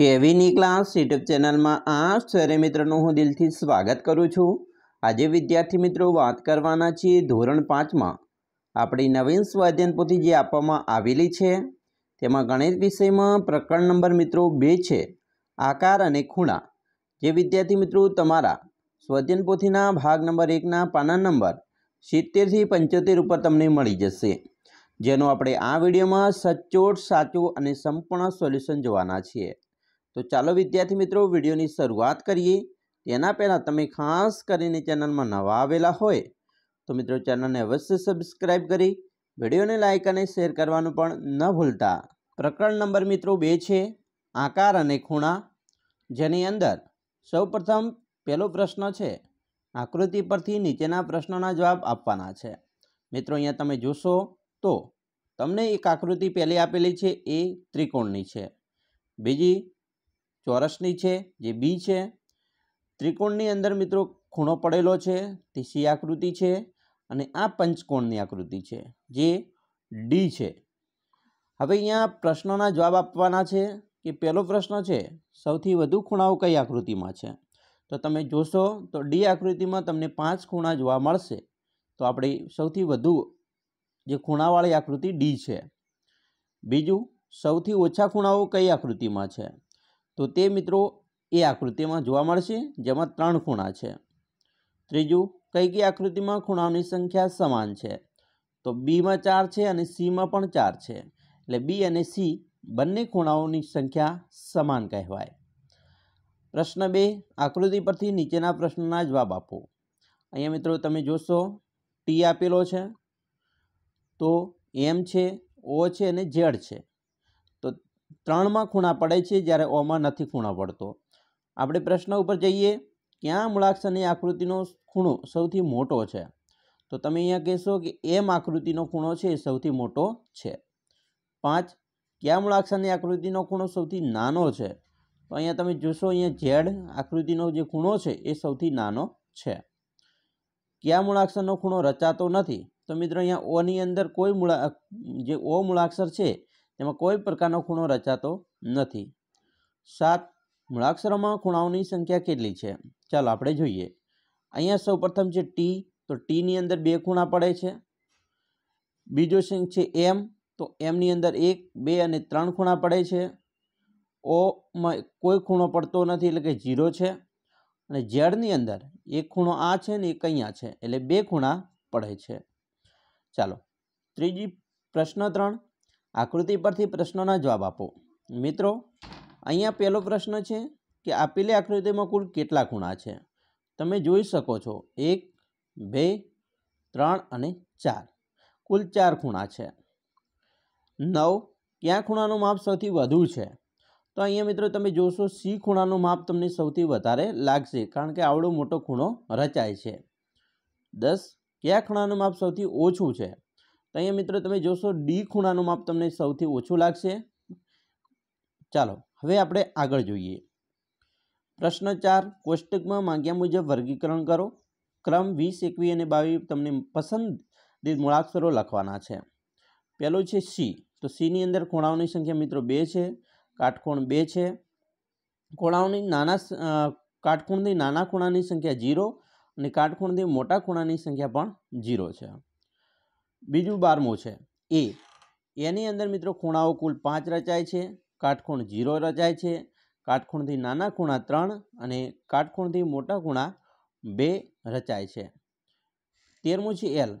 કેવીની class YouTube ચેનલમાં આ સ્વરે મિત્રોનું હું દિલથી સ્વાગત કરું છું આજે વિદ્યાર્થી મિત્રો વાત કરવાના છીએ ધોરણ પાંચમાં આપણી નવીન સ્વાધ્યાન પોથી જે આપવામાં આવેલી છે તેમાં ગણિત વિષયમાં પ્રકરણ નંબર મિત્રો બે છે આકાર અને ખૂણા જે વિદ્યાર્થી મિત્રો તમારા સ્વાધ્યાન પોથીના ભાગ નંબર એકના પાના નંબર સિત્તેરથી પંચોતેર ઉપર તમને મળી જશે જેનો આપણે આ વિડીયોમાં સચોટ સાચું અને સંપૂર્ણ સોલ્યુશન જોવાના છીએ તો ચાલો વિદ્યાર્થી મિત્રો વિડીયોની શરૂઆત કરીએ તેના પહેલાં તમે ખાસ કરીને ચેનલમાં નવા આવેલા હોય તો મિત્રો ચેનલને અવશ્ય સબસ્ક્રાઇબ કરી વિડીયોને લાઇક અને શેર કરવાનું પણ ન ભૂલતા પ્રકરણ નંબર મિત્રો બે છે આકાર અને ખૂણા જેની અંદર સૌપ્રથમ પહેલો પ્રશ્ન છે આકૃતિ પરથી નીચેના પ્રશ્નોના જવાબ આપવાના છે મિત્રો અહીંયા તમે જોશો તો તમને એક આકૃતિ પહેલી આપેલી છે એ ત્રિકોણની છે બીજી ચોરસની છે જે બી છે ત્રિકોણની અંદર મિત્રો ખૂણો પડેલો છે તે સી આકૃતિ છે અને આ પંચકોણની આકૃતિ છે જે ડી છે હવે અહીંયા પ્રશ્નોના જવાબ આપવાના છે કે પહેલો પ્રશ્ન છે સૌથી વધુ ખૂણાઓ કઈ આકૃતિમાં છે તો તમે જોશો તો ડી આકૃતિમાં તમને પાંચ ખૂણા જોવા મળશે તો આપણી સૌથી વધુ જે ખૂણાવાળી આકૃતિ ડી છે બીજું સૌથી ઓછા ખૂણાઓ કઈ આકૃતિમાં છે તો તે મિત્રો એ આકૃતિમાં જોવા મળશે જેમાં ત્રણ ખૂણા છે ત્રીજું કઈ કઈ આકૃતિમાં ખૂણાઓની સંખ્યા સમાન છે તો બીમાં ચાર છે અને સીમાં પણ ચાર છે એટલે બી અને સી બંને ખૂણાઓની સંખ્યા સમાન કહેવાય પ્રશ્ન બે આકૃતિ પરથી નીચેના પ્રશ્નના જવાબ આપો અહીંયા મિત્રો તમે જોશો ટી આપેલો છે તો એમ છે ઓ છે અને ઝેડ છે ત્રણમાં ખૂણા પડે છે જ્યારે ઓમાં નથી ખૂણા પડતો આપણે પ્રશ્ન ઉપર જઈએ ક્યાં મૂળાક્ષરની આકૃતિનો ખૂણો સૌથી મોટો છે તો તમે અહીંયા કહેશો કે એમ આકૃતિનો ખૂણો છે એ સૌથી મોટો છે પાંચ ક્યાં મૂળાક્ષરની આકૃતિનો ખૂણો સૌથી નાનો છે તો અહીંયા તમે જોશો અહીંયા ઝેડ આકૃતિનો જે ખૂણો છે એ સૌથી નાનો છે ક્યાં મૂળાક્ષરનો ખૂણો રચાતો નથી તો મિત્રો અહીંયા ઓની અંદર કોઈ મૂળા જે ઓ મૂળાક્ષર છે એમાં કોઈ પ્રકારનો ખૂણો રચાતો નથી સાત મૂળાક્ષરોમાં ખૂણાઓની સંખ્યા કેટલી છે ચાલો આપણે જોઈએ અહીંયા સૌ પ્રથમ છે ટી તો ટીની અંદર બે ખૂણા પડે છે બીજો સિંહ છે એમ તો એમની અંદર એક બે અને ત્રણ ખૂણા પડે છે ઓમાં કોઈ ખૂણો પડતો નથી એટલે કે ઝીરો છે અને ઝેડની અંદર એક ખૂણો આ છે ને એક અહીંયા છે એટલે બે ખૂણા પડે છે ચાલો ત્રીજી પ્રશ્ન ત્રણ આકૃતિ પરથી પ્રશ્નોના જવાબ આપો મિત્રો અહીંયા પહેલો પ્રશ્ન છે કે આપેલી આકૃતિમાં કુલ કેટલા ખૂણા છે તમે જોઈ શકો છો એક બે ત્રણ અને ચાર કુલ ચાર ખૂણા છે નવ ક્યાં ખૂણાનું માપ સૌથી વધુ છે તો અહીંયા મિત્રો તમે જોશો સી ખૂણાનું માપ તમને સૌથી વધારે લાગશે કારણ કે આવડો મોટો ખૂણો રચાય છે દસ ક્યાં ખૂણાનું માપ સૌથી ઓછું છે તો અહીંયા મિત્રો તમે જોશો ડી ખૂણાનું માપ તમને સૌથી ઓછું લાગશે ચાલો હવે આપણે આગળ જોઈએ પ્રશ્ન ચાર કોષ્ટકમાં માંગ્યા મુજબ વર્ગીકરણ કરો ક્રમ વીસ એકવીસ અને બાવીસ તમને પસંદ મૂળાક્ષરો લખવાના છે પહેલું છે સી તો સીની અંદર ખૂણાઓની સંખ્યા મિત્રો બે છે કાટકોણ બે છે ખૂણાઓની નાના કાટકોણથી નાના ખૂણાની સંખ્યા જીરો અને કાટકોણથી મોટા ખૂણાની સંખ્યા પણ ઝીરો છે બીજું બારમું છે એ એની અંદર મિત્રો ખૂણાઓ કુલ પાંચ રચાય છે કાટખૂણ જીરો રચાય છે કાટખૂણથી નાના ખૂણા ત્રણ અને કાટખૂણથી મોટા ખૂણા બે રચાય છે તેરમું છે એલ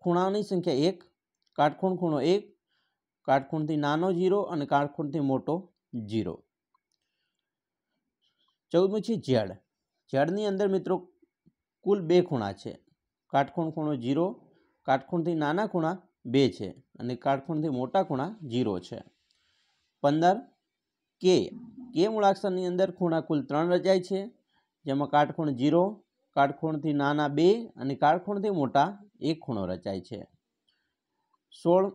ખૂણાઓની સંખ્યા એક કાટખૂણ ખૂણો એક કાટખૂણથી નાનો જીરો અને કાટખૂણથી મોટો જીરો ચૌદમું છે ઝેડ ઝેડની અંદર મિત્રો કુલ બે ખૂણા છે કાટખૂણ ખૂણો જીરો કાટખૂણથી નાના ખૂણા બે છે અને કાટખૂણથી મોટા ખૂણા જીરો છે પંદર કે કે મૂળાક્ષરની અંદર ખૂણા કુલ ત્રણ રચાય છે જેમાં કાટખૂણ જીરો કાટખૂણથી નાના બે અને કાટખૂણથી મોટા એક ખૂણો રચાય છે સોળ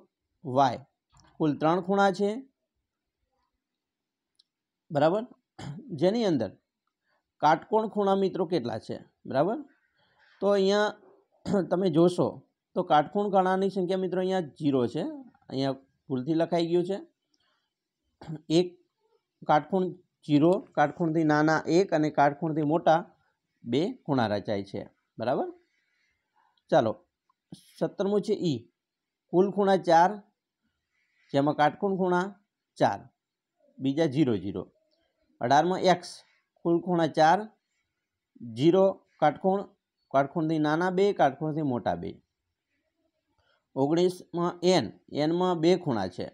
વાય કુલ ત્રણ ખૂણા છે બરાબર જેની અંદર કાટકોણ ખૂણા મિત્રો કેટલા છે બરાબર તો અહીંયા તમે જોશો તો કાટખૂણ કણાની સંખ્યા મિત્રો અહીંયા જીરો છે અહીંયા ભૂલથી લખાઈ ગયું છે એક કાટખૂણ જીરો કાટખૂણથી નાના એક અને કાટખૂણથી મોટા બે ખૂણા રચાય છે બરાબર ચાલો સત્તરમું છે ઈ e. કુલ ખૂણા ચાર જેમાં કાટખૂણ ખૂણા ચાર બીજા જીરો જીરો અઢારમાં એક્સ કુલ ખૂણા ચાર જીરો કાટખૂણ કાટખૂણથી નાના બે કાટખૂણથી મોટા બે ઓગણીસમાં એન એનમાં બે ખૂણા છે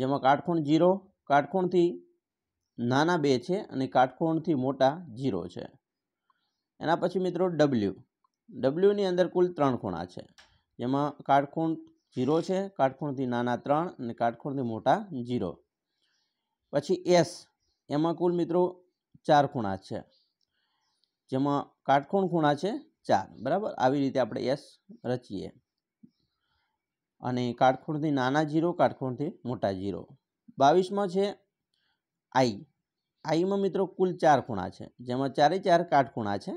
જેમાં કાટખૂણ જીરો કાટખૂણથી નાના બે છે અને કાટખૂણથી મોટા જીરો છે એના પછી મિત્રો ડબલ્યુ ડબલ્યુની અંદર કુલ ત્રણ ખૂણા છે જેમાં કાટખૂણ જીરો છે કાટખૂણથી નાના ત્રણ અને કાટખૂણથી મોટા જીરો પછી એસ એમાં કુલ મિત્રો ચાર ખૂણા છે જેમાં કાટખૂણ ખૂણા છે ચાર બરાબર આવી રીતે આપણે એસ રચીએ અને કાટખૂણથી નાના જીરો કાટખૂણથી મોટા જીરો બાવીસમાં છે આઈ આઈમાં મિત્રો કુલ ચાર ખૂણા છે જેમાં ચારે ચાર કાટખૂણા છે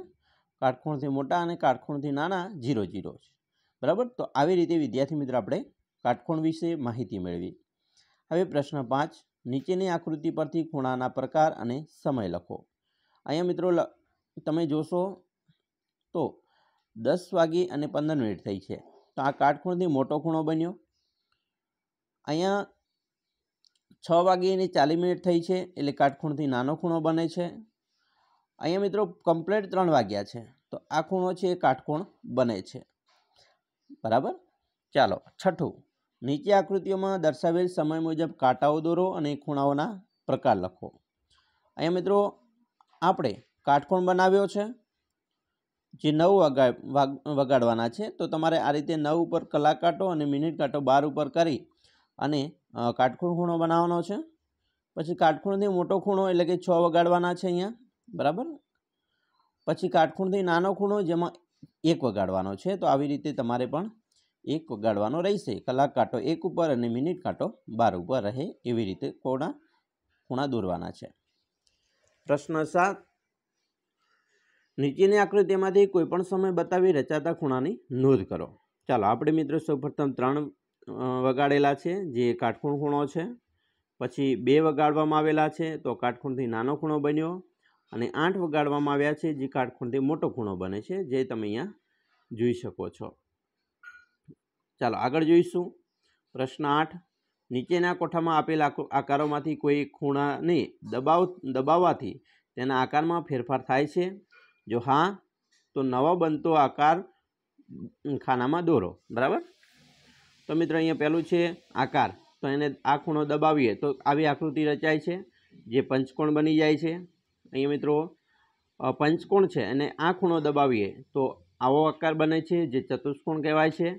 કાટખૂણથી મોટા અને કાટખૂણથી નાના જીરો જીરો છે બરાબર તો આવી રીતે વિદ્યાર્થી મિત્રો આપણે કાટખૂણ વિશે માહિતી મેળવી હવે પ્રશ્ન પાંચ નીચેની આકૃતિ પરથી ખૂણાના પ્રકાર અને સમય લખો અહીંયા મિત્રો તમે જોશો તો દસ વાગી અને પંદર મિનિટ થઈ છે તો આ કાટખૂણથી મોટો ખૂણો બન્યો અહીંયા છ વાગ્યાની ચાલીસ મિનિટ થઈ છે એટલે કાટખૂણથી નાનો ખૂણો બને છે અહીંયા મિત્રો કમ્પ્લેટ ત્રણ વાગ્યા છે તો આ ખૂણો છે એ કાટખૂણ બને છે બરાબર ચાલો છઠ્ઠું નીચે આકૃતિઓમાં દર્શાવેલ સમય મુજબ કાંટાઓ દોરો અને ખૂણાઓના પ્રકાર લખો અહીંયા મિત્રો આપણે કાટકોણ બનાવ્યો છે જે નવ વગા વગાડવાના છે તો તમારે આ રીતે નવ ઉપર કલાક કાંટો અને મિનિટ કાંટો બાર ઉપર કરી અને કાટખૂણ ખૂણો બનાવવાનો છે પછી કાટખૂણથી મોટો ખૂણો એટલે કે છ વગાડવાના છે અહીંયા બરાબર પછી કાટખૂણથી નાનો ખૂણો જેમાં એક વગાડવાનો છે તો આવી રીતે તમારે પણ એક વગાડવાનો રહેશે કલાક કાંટો એક ઉપર અને મિનિટ કાંટો બાર ઉપર રહે એવી રીતે ખૂણા ખૂણા દોરવાના છે પ્રશ્ન સાત નીચેની આકૃતિમાંથી કોઈપણ સમય બતાવી રચાતા ખૂણાની નોંધ કરો ચાલો આપણે મિત્રો સૌપ્રથમ ત્રણ વગાડેલા છે જે કાટખૂણ ખૂણો છે પછી બે વગાડવામાં આવેલા છે તો કાટખૂણથી નાનો ખૂણો બન્યો અને આઠ વગાડવામાં આવ્યા છે જે કાટખૂણથી મોટો ખૂણો બને છે જે તમે અહીંયા જોઈ શકો છો ચાલો આગળ જોઈશું પ્રશ્ન આઠ નીચેના કોઠામાં આપેલા આકારોમાંથી કોઈ ખૂણાને દબાવ દબાવવાથી તેના આકારમાં ફેરફાર થાય છે જો હા તો નવો બનતો આકાર ખાનામાં દોરો બરાબર તો મિત્રો અહીંયા પહેલું છે આકાર તો એને આ ખૂણો દબાવીએ તો આવી આકૃતિ રચાય છે જે પંચકોણ બની જાય છે અહીંયા મિત્રો પંચકોણ છે અને આ ખૂણો દબાવીએ તો આવો આકાર બને છે જે ચતુષ્કોણ કહેવાય છે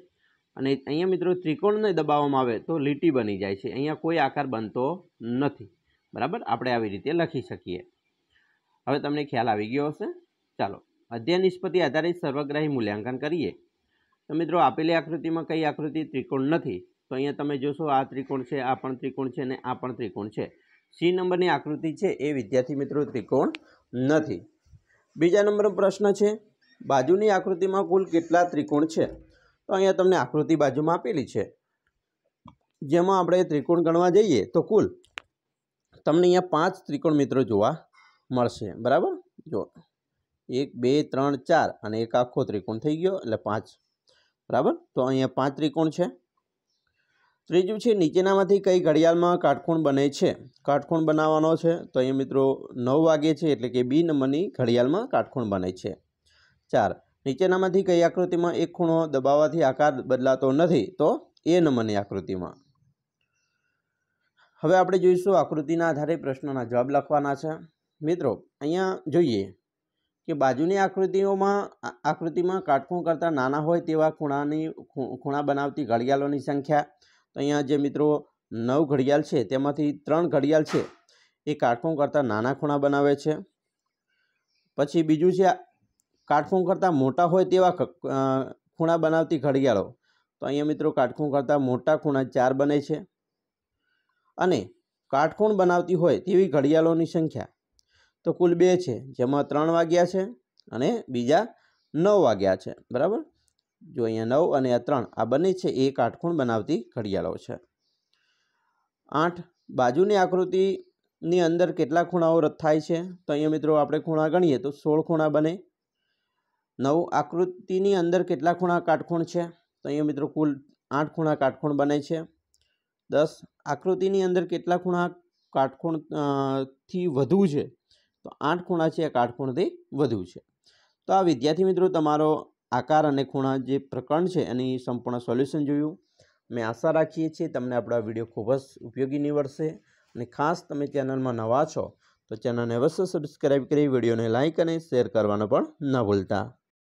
અને અહીંયા મિત્રો ત્રિકોણને દબાવવામાં આવે તો લીટી બની જાય છે અહીંયા કોઈ આકાર બનતો નથી બરાબર આપણે આવી રીતે લખી શકીએ હવે તમને ખ્યાલ આવી ગયો હશે ચાલો અધ્યયન નિષ્પતિ આધારિત સર્વગ્રાહી મૂલ્યાંકન કરીએ તો મિત્રો આપેલી આકૃતિમાં કઈ આકૃતિ ત્રિકોણ નથી તો અહીંયા તમે જોશો આ ત્રિકોણ છે આ પણ ત્રિકોણ છે અને આ પણ ત્રિકોણ છે સી નંબરની આકૃતિ છે એ વિદ્યાર્થી મિત્રો ત્રિકોણ નથી બીજા નંબરનો પ્રશ્ન છે બાજુની આકૃતિમાં કુલ કેટલા ત્રિકોણ છે તો અહીંયા તમને આકૃતિ બાજુમાં આપેલી છે જેમાં આપણે ત્રિકોણ ગણવા જઈએ તો કુલ તમને અહીંયા પાંચ ત્રિકોણ મિત્રો જોવા મળશે બરાબર જો એક બે ત્રણ ચાર અને એક આખો ત્રિકોણ થઈ ગયો એટલે પાંચ બરાબર તો અહીંયા પાંચ ત્રિકોણ છે ત્રીજું છે નીચેનામાંથી કઈ ઘડિયાળમાં કાટખૂણ બને છે કાટખૂણ બનાવવાનો છે તો અહીંયા મિત્રો નવ વાગે છે એટલે કે બી નંબરની ઘડિયાળમાં કાટખૂણ બને છે ચાર નીચેનામાંથી કઈ આકૃતિમાં એક ખૂણો દબાવવાથી આકાર બદલાતો નથી તો એ નંબરની આકૃતિમાં હવે આપણે જોઈશું આકૃતિના આધારે પ્રશ્નોના જવાબ લખવાના છે મિત્રો અહીંયા જોઈએ કે બાજુની આકૃતિઓમાં આકૃતિમાં કાટખૂણ કરતાં નાના હોય તેવા ખૂણાની ખૂણા બનાવતી ઘડિયાળોની સંખ્યા તો અહીંયા જે મિત્રો નવ ઘડિયાળ છે તેમાંથી ત્રણ ઘડિયાળ છે એ કાટખૂણ કરતાં નાના ખૂણા બનાવે છે પછી બીજું છે કાટખૂણ કરતાં મોટા હોય તેવા ખૂણા બનાવતી ઘડિયાળો તો અહીંયા મિત્રો કાટખૂણ કરતાં મોટા ખૂણા ચાર બને છે અને કાટખૂણ બનાવતી હોય તેવી ઘડિયાળોની સંખ્યા તો કુલ બે છે જેમાં ત્રણ વાગ્યા છે અને બીજા નવ વાગ્યા છે બરાબર જો અહીંયા નવ અને આ ત્રણ આ બંને છે એ કાટખૂણ બનાવતી ઘડિયાળો છે આઠ બાજુની આકૃતિની અંદર કેટલા ખૂણાઓ રદ થાય છે તો અહીંયા મિત્રો આપણે ખૂણા ગણીએ તો સોળ ખૂણા બને નવ આકૃતિની અંદર કેટલા ખૂણા કાટખૂણ છે તો અહીંયા મિત્રો કુલ આઠ ખૂણા કાટખૂણ બને છે દસ આકૃતિની અંદર કેટલા ખૂણા થી વધુ છે તો આઠ ખૂણા છે એક આઠ ખૂણથી વધુ છે તો આ વિદ્યાર્થી મિત્રો તમારો આકાર અને ખૂણા જે પ્રકરણ છે એની સંપૂર્ણ સોલ્યુશન જોયું મેં આશા રાખીએ છીએ તમને આપણો વિડીયો ખૂબ જ ઉપયોગી નીવડશે અને ખાસ તમે ચેનલમાં નવા છો તો ચેનલને અવશ્ય સબસ્ક્રાઈબ કરી વિડીયોને લાઇક અને શેર કરવાનો પણ ન ભૂલતા